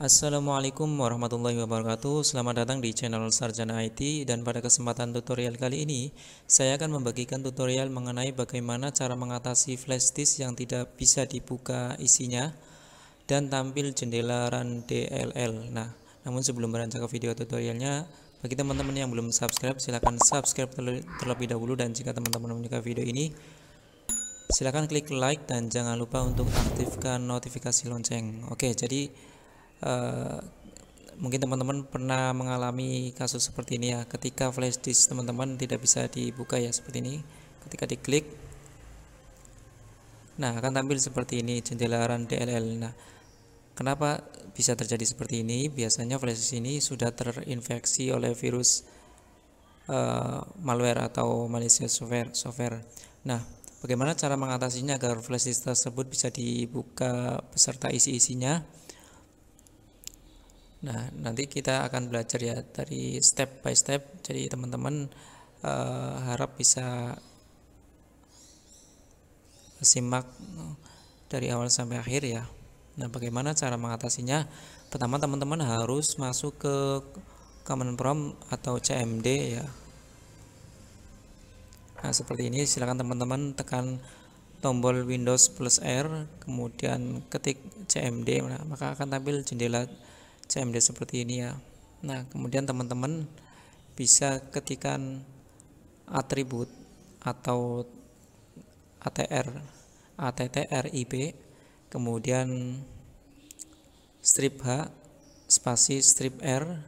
Assalamualaikum warahmatullahi wabarakatuh Selamat datang di channel Sarjana IT Dan pada kesempatan tutorial kali ini Saya akan membagikan tutorial mengenai bagaimana cara mengatasi flash disk yang tidak bisa dibuka isinya dan tampil jendela run DLL. Nah, namun sebelum beranjak ke video tutorialnya, bagi teman-teman yang belum subscribe, silahkan subscribe terlebih dahulu dan jika teman-teman menyukai video ini, silahkan klik like dan jangan lupa untuk aktifkan notifikasi lonceng. Oke, jadi uh, mungkin teman-teman pernah mengalami kasus seperti ini ya, ketika flash disk teman-teman tidak bisa dibuka ya seperti ini. Ketika diklik, nah akan tampil seperti ini jendela run DLL. Nah, Kenapa bisa terjadi seperti ini? Biasanya flash disk ini sudah terinfeksi oleh virus uh, malware atau malicious software. software. Nah, bagaimana cara mengatasinya agar flash disk tersebut bisa dibuka beserta isi-isinya? Nah, nanti kita akan belajar ya dari step by step. Jadi teman-teman uh, harap bisa simak dari awal sampai akhir ya. Nah, bagaimana cara mengatasinya? Pertama, teman-teman harus masuk ke Common Prompt atau CMD ya. Nah, seperti ini silakan teman-teman tekan tombol Windows plus R, kemudian ketik CMD, nah, maka akan tampil jendela CMD seperti ini ya. Nah, kemudian teman-teman bisa ketikan atribut atau ATR, ATTRIB kemudian strip H spasi strip R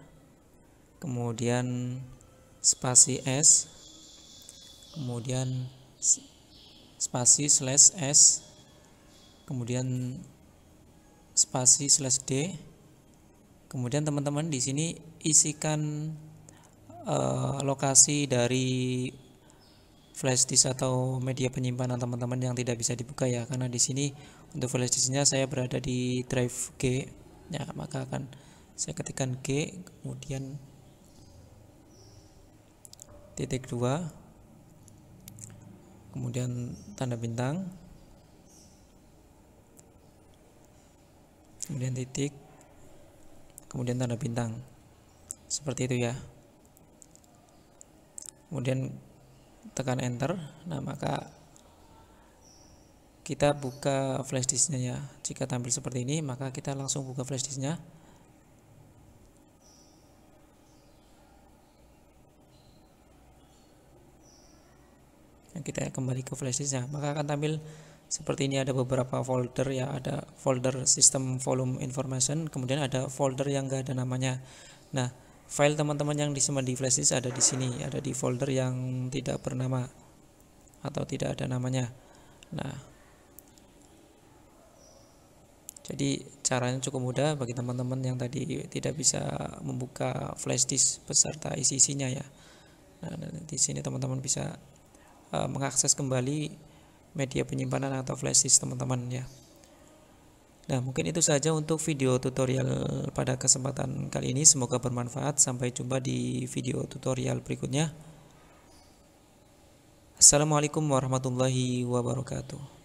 kemudian spasi S kemudian spasi slash S kemudian spasi slash D kemudian teman-teman di sini isikan uh, lokasi dari flash disk atau media penyimpanan teman-teman yang tidak bisa dibuka ya karena di sini untuk flash disknya saya berada di drive G ya maka akan saya ketikkan G kemudian titik dua kemudian tanda bintang kemudian titik kemudian tanda bintang seperti itu ya kemudian tekan enter nah maka kita buka flash disknya ya jika tampil seperti ini maka kita langsung buka flash disknya kita kembali ke flash disknya maka akan tampil seperti ini ada beberapa folder ya ada folder system, volume information kemudian ada folder yang enggak ada namanya nah file teman-teman yang disimpan di flash disk ada di sini ada di folder yang tidak bernama atau tidak ada namanya nah jadi caranya cukup mudah bagi teman-teman yang tadi tidak bisa membuka flash disk beserta isi-isinya ya nah di sini teman-teman bisa uh, mengakses kembali media penyimpanan atau flash disk teman-teman ya Nah, mungkin itu saja untuk video tutorial pada kesempatan kali ini. Semoga bermanfaat. Sampai jumpa di video tutorial berikutnya. Assalamualaikum warahmatullahi wabarakatuh.